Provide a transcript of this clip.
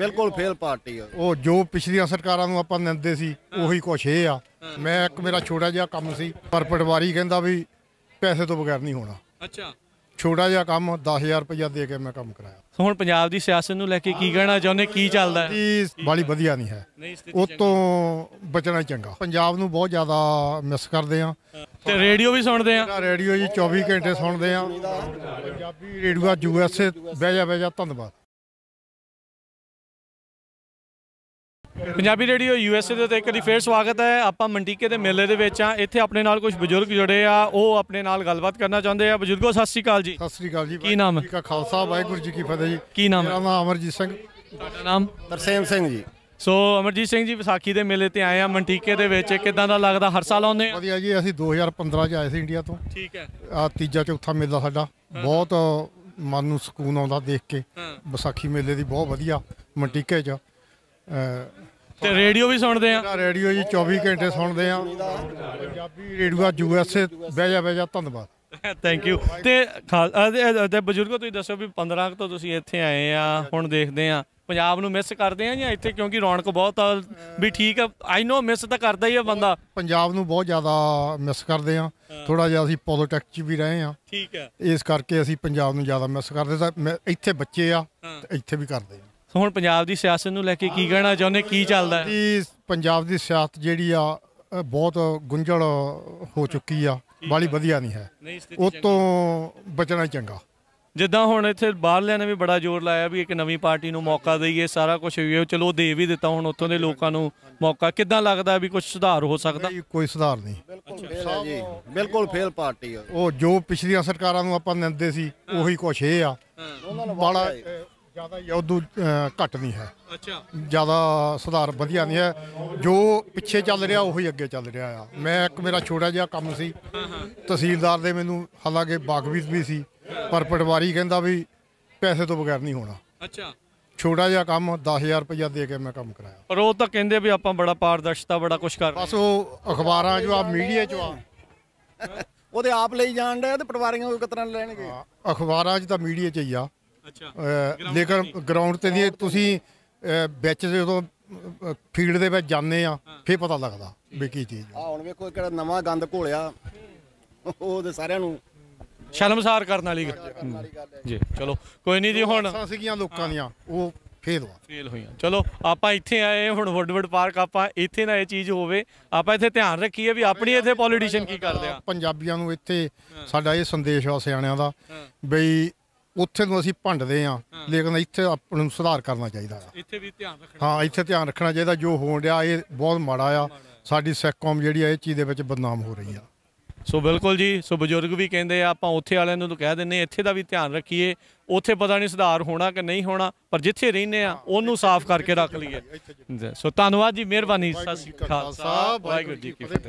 ਬਿਲਕੁਲ fail party ਆ ਉਹ ਜੋ ਪਿਛਲੀਆਂ ਸਰਕਾਰਾਂ ਨੂੰ ਆਪਾਂ ਨਿੰਦੇ ਸੀ ਉਹੀ ਕੁਛ ਇਹ ਆ ਮੈਂ ਇੱਕ ਮੇਰਾ ਛੋਟਾ ਜਿਹਾ ਕੰਮ ਸੀ ਪਰ ਪਟਵਾਰੀ ਕਹਿੰਦਾ ਵੀ ਪੈਸੇ ਤੋਂ ਬਗੈਰ ਨਹੀਂ ਹੋਣਾ ਅੱਛਾ ਛੋਟਾ ਜਿਹਾ ਕੰਮ 10000 ਰੁਪਇਆ ਦੇ ਕੇ ਮੈਂ ਕੰਮ ਕਰਾਇਆ ਸੋ ਹੁਣ ਪੰਜਾਬ ਦੀ ਸਿਆਸਤ ਨੂੰ ਲੈ ਕੇ ਕੀ ਕਹਿਣਾ ਚਾਹੁੰਦੇ ਕੀ ਚੱਲਦਾ ਹੈ ਬਾਲੀ ਵਧੀਆ ਨਹੀਂ ਹੈ ਉਹ ਤੋਂ ਬਚਣਾ ਚੰਗਾ ਪੰਜਾਬ ਨੂੰ ਬਹੁਤ ਜ਼ਿਆਦਾ ਮਿਸ ਕਰਦੇ ਆ ਤੇ ਰੇਡੀਓ ਵੀ ਸੁਣਦੇ ਆ ਰੇਡੀਓ ਜੀ 24 ਘੰਟੇ ਸੁਣਦੇ ਆ ਪੰਜਾਬੀ ਰੇਡੀਓ ਯੂਐਸਏ ਬਹਿ ਜਾ ਬਹਿ ਜਾ ਧੰਨਵਾਦ ਪੰਜਾਬੀ ਰੇਡੀਓ ਯੂਐਸਏ ਦੇ ਤੇ ਇੱਕ ਵਾਰੀ ਫੇਰ ਸਵਾਗਤ ਹੈ ਆਪਾਂ ਮੰਟੀਕੇ ਦੇ ਮੇਲੇ ਦੇ ਵਿੱਚ ਆ ਇੱਥੇ ਆਪਣੇ ਨਾਲ ਕੁਝ ਬਜ਼ੁਰਗ ਜੁੜੇ ਆ ਉਹ ਆਪਣੇ ਨਾਲ ਗੱਲਬਾਤ ਕਰਨਾ ਚਾਹੁੰਦੇ ਆ ਬਜ਼ੁਰਗੋ ਸਤਿ ਸ੍ਰੀ ਅਕਾਲ ਜੀ ਸਤਿ ਸ੍ਰੀ ਅਕਾਲ ਜੀ ਕੀ ਨਾਮ ਹੈ ਖਾਲਸਾ ਵਾਹਿਗੁਰੂ ਜੀ ਕੀ ਫਤਿਹ ਜੀ ਕੀ ਨਾਮ ਹੈ ਮੇਰਾ ਨਾਮ ਅਮਰਜੀਤ ਸਿੰਘ ਤੁਹਾਡਾ ਨਾਮ ਤਰਸੇਮ ਸਿੰਘ ਜੀ ਸੋ ਅਮਰਜੀਤ ਸਿੰਘ ਜੀ ਵਿਸਾਖੀ ਦੇ ਮੇਲੇ ਤੇ ਆਏ ਆ ਮੰਟੀਕੇ ਦੇ ਵਿੱਚ ਕਿਦਾਂ ਦਾ ਲੱਗਦਾ ਹਰ ਸਾਲ ਆਉਂਦੇ ਆ ਵਧੀਆ ਜੀ ਅਸੀਂ 2015 ਚ ਆਏ ਸੀ ਇੰਡੀਆ ਤੋਂ ਠੀਕ ਹੈ ਆ ਤੀਜਾ ਚੌਥਾ ਮੇਲਾ ਸਾਡਾ ਬਹੁਤ ਮਨ ਨੂੰ ਸਕੂਨ ਆਉਂਦਾ ਦੇਖ ਕੇ ਵਿਸਾਖੀ ਮੇਲੇ ਦੀ ਬਹੁਤ ਵਧੀਆ ਮੰਡੀਕੇ 'ਚ ਤੇ ਰੇਡੀਓ ਵੀ ਸੁਣਦੇ ਆ ਰੇਡੀਓ ਜੀ 24 ਘੰਟੇ ਸੁਣਦੇ ਆ ਪੰਜਾਬੀ ਰੇਡੀਓ ਆ ਐਸ ਬਹਿ ਜਾ ਬਹਿ ਜਾ ਧੰਨਵਾਦ ਥੈਂਕ ਯੂ ਤੇ ਤੇ ਬਜ਼ੁਰਗੋ ਤੁਸੀਂ ਦੱਸੋ ਵੀ 15 ਤੋਂ ਤੁਸੀਂ ਇੱਥੇ ਆਏ ਆ ਹੁਣ ਦੇਖਦੇ ਆ ਪੰਜਾਬ ਨੂੰ ਮਿਸ ਕਰਦੇ ਆ ਜਾਂ ਇੱਥੇ ਕਿਉਂਕਿ ਰੌਣਕ ਬਹੁਤ ਆ ਵੀ ਠੀਕ ਆ ਆਈ نو ਮਿਸ ਤਾਂ ਕਰਦਾ ਹੀ ਆ ਬੰਦਾ ਪੰਜਾਬ ਨੂੰ ਬਹੁਤ ਜ਼ਿਆਦਾ ਮਿਸ ਕਰਦੇ ਆ ਥੋੜਾ ਜਿਹਾ ਅਸੀਂ ਪੋਲਿਟਿਕ 'ਚ ਵੀ ਰਹੇ ਆ ਠੀਕ ਆ ਇਸ ਕਰਕੇ ਅਸੀਂ ਪੰਜਾਬ ਨੂੰ ਜ਼ਿਆਦਾ ਮਿਸ ਕਰਦੇ ਤਾਂ ਇੱਥੇ ਬੱਚੇ ਆ ਇੱਥੇ ਵੀ ਕਰਦੇ ਆ ਸੋ ਹੁਣ ਪੰਜਾਬ ਦੀ ਸਿਆਸਤ ਨੂੰ ਲੈ ਕੇ ਕੀ ਕਹਿਣਾ ਚਾਹੁੰਦੇ ਕੀ ਚੱਲਦਾ ਹੈ ਪੰਜਾਬ ਦੀ ਸਿਆਸਤ ਜਿਹੜੀ ਆ ਬਹੁਤ ਗੁੰਝਲ ਹੋ ਚੁੱਕੀ ਆ ਬਾਲੀ ਵਧੀਆ ਨਹੀਂ ਹੈ ਉਸ ਉਹ ਤੋਂ ਬਚਣਾ ਚੰਗਾ ਜਿੱਦਾਂ ਹੁਣ ਇੱਥੇ ਬਾਹਰਲਿਆਂ ਨੇ ਵੀ ਬੜਾ ਜ਼ੋਰ ਲਾਇਆ ਵੀ ਇੱਕ ਨਵੀਂ ਪਾਰਟੀ ਨੂੰ ਮੌਕਾ ਦਈਏ ਸਾਰਾ ਕੁਝ ਹੋਈਏ ਚਲੋ ਦੇ ਵੀ ਦਿੱਤਾ ਹੁਣ ਉੱਥੋਂ ਦੇ ਲੋਕਾਂ ਨੂੰ ਮੌਕਾ ਕਿੱਦਾਂ ਲੱਗਦਾ ਵੀ ਕੁਝ ਸੁਧਾਰ ਹੋ ਸਕਦਾ ਕੋਈ ਸੁਧਾਰ ਨਹੀਂ ਬਿਲਕੁਲ ਫੇਲ ਹੈ ਜੀ ਬਿਲਕੁਲ ਫੇਲ ਪਾਰਟੀ ਉਹ ਜੋ ਪਿਛਲੀਆਂ ਸਰਕਾਰਾਂ ਨੂੰ ਆਪਾਂ ਨਿੰਦੇ ਸੀ ਉਹੀ ਕੁਛ ਇਹ ਆ ਬਾਲਾ ਜਿਆਦਾ ਯੋਧੂ ਘਟ ਨਹੀਂ ਹੈ ਅੱਛਾ ਜਿਆਦਾ ਸੁਧਾਰ ਵਧੀਆ ਨਹੀਂ ਹੈ ਜੋ ਪਿੱਛੇ ਚੱਲ ਰਿਹਾ ਉਹੀ ਅੱਗੇ ਚੱਲ ਰਿਹਾ ਆ ਮੈਂ ਇੱਕ ਮੇਰਾ ਛੋਟਾ ਜਿਹਾ ਕੰਮ ਸੀ ਤਹਿਸੀਲਦਾਰ ਦੇ ਮੈਨੂੰ ਹਾਲਾਂਕਿ ਬਾਗਵੀਤ ਵੀ ਸੀ ਪਰ ਪਟਵਾਰੀ ਕਹਿੰਦਾ ਵੀ ਪੈਸੇ ਤੋਂ ਬਗੈਰ ਨਹੀਂ ਹੋਣਾ ਅੱਛਾ ਛੋਟਾ ਜਿਹਾ ਕੰਮ 10000 ਰੁਪਇਆ ਦੇ ਕੇ ਮੈਂ ਕੰਮ ਕਰਾਇਆ ਪਰ ਉਹ ਤਾਂ ਕਹਿੰਦੇ ਵੀ ਆਪਾਂ ਬੜਾ ਪਾਰਦਰਸ਼ਤਾ ਬੜਾ ਕੁਝ ਕਰ ਬਸ ਉਹ ਅਖਬਾਰਾਂ ਜੋ ਆ ਮੀਡੀਆ 'ਚ ਆ ਉਹਦੇ ਆਪ ਲਈ ਜਾਣਦੇ ਆ ਤੇ ਪਟਵਾਰੀਆਂ ਉਹ ਕਿਤਨਾ ਲੈਣਗੇ ਅਖਬਾਰਾਂ 'ਚ ਤਾਂ ਮੀਡੀਆ 'ਚ ਹੀ ਆ ਅੱਛਾ ਲੇਕਿਨ ਗਰਾਊਂਡ ਤੇ ਨਹੀਂ ਤੁਸੀਂ ਵਿੱਚ ਜਦੋਂ ਫੀਲਡ ਦੇ ਵਿੱਚ ਜਾਂਦੇ ਆ ਫੇਰ ਪਤਾ ਲੱਗਦਾ ਵੀ ਕੀ ਚੀਜ਼ ਆ ਹੁਣ ਵੇਖੋ ਕਿਹੜਾ ਨਵਾਂ ਗੰਦ ਘੋਲਿਆ ਉਹ ਤੇ ਸਾਰਿਆਂ ਨੂੰ ਸ਼ਰਮਸਾਰ ਕਰਨ ਵਾਲੀ ਜੀ ਚਲੋ ਕੋਈ ਨਹੀਂ ਜੀ ਹੁਣ ਸਸਕੀਆਂ ਲੋਕਾਂ ਦੀਆਂ ਉਹ ਫੇਲ ਹੋਇਆ ਫੇਲ ਹੋਈਆਂ ਚਲੋ ਆਪਾਂ ਇੱਥੇ ਆਏ ਹੁਣ ਵੁੱਡਵੁੱਡ ਪਾਰਕ ਆਪਾਂ ਇੱਥੇ ਨਾ ਇਹ ਚੀਜ਼ ਹੋਵੇ ਆਪਾਂ ਇੱਥੇ ਧਿਆਨ ਰੱਖੀਏ ਵੀ ਆਪਣੀ ਇੱਥੇ ਪੋਲੀਟੀਸ਼ੀਅਨ ਕੀ ਕਰਦੇ ਆ ਪੰਜਾਬੀਆਂ ਨੂੰ ਇੱਥੇ ਸਾਡਾ ਇਹ ਸੰਦੇਸ਼ ਆ ਸਿਆਣਿਆਂ ਦਾ ਬਈ ਉੱਥੇ ਨੂੰ ਅਸੀਂ ਭੰਡਦੇ ਆ ਲੇਕਿਨ ਇੱਥੇ ਆਪਣ ਨੂੰ ਸੁਧਾਰ ਕਰਨਾ ਚਾਹੀਦਾ ਆ ਇੱਥੇ ਵੀ ਧਿਆਨ ਰੱਖਣਾ ਹਾਂ ਇੱਥੇ ਧਿਆਨ ਰੱਖਣਾ ਚਾਹੀਦਾ ਜੋ ਹੋਣ ਰਿਹਾ ਇਹ ਬਹੁਤ ਮਾੜਾ ਆ ਸਾਡੀ ਸਿੱਖ ਕੌਮ ਜਿਹੜੀ ਆ ਇਹ ਚੀਜ਼ ਦੇ ਵਿੱਚ ਬਦਨਾਮ ਹੋ ਰਹੀ ਆ ਸੋ ਬਿਲਕੁਲ ਜੀ ਸੋ ਬਜ਼ੁਰਗ ਵੀ ਕਹਿੰਦੇ ਆ ਆਪਾਂ ਉੱਥੇ ਵਾਲਿਆਂ ਨੂੰ ਕਹਿ ਦਿੰਨੇ ਇੱਥੇ ਦਾ ਵੀ ਧਿਆਨ ਰੱਖੀਏ ਉੱਥੇ ਪਤਾ ਨਹੀਂ ਸੁਧਾਰ ਹੋਣਾ ਕਿ ਨਹੀਂ ਹੋਣਾ ਪਰ ਜਿੱਥੇ ਰਹਿੰਨੇ ਆ ਉਹਨੂੰ ਸਾਫ਼ ਕਰਕੇ ਰੱਖ ਲਈਏ ਸੋ ਧੰਨਵਾਦ ਜੀ ਮਿਹਰਬਾਨੀ ਸਤਿ ਸ੍ਰੀ ਅਕਾਲ ਵਾਹਿਗੁਰੂ ਜੀ ਕੀ ਫਤਿਹ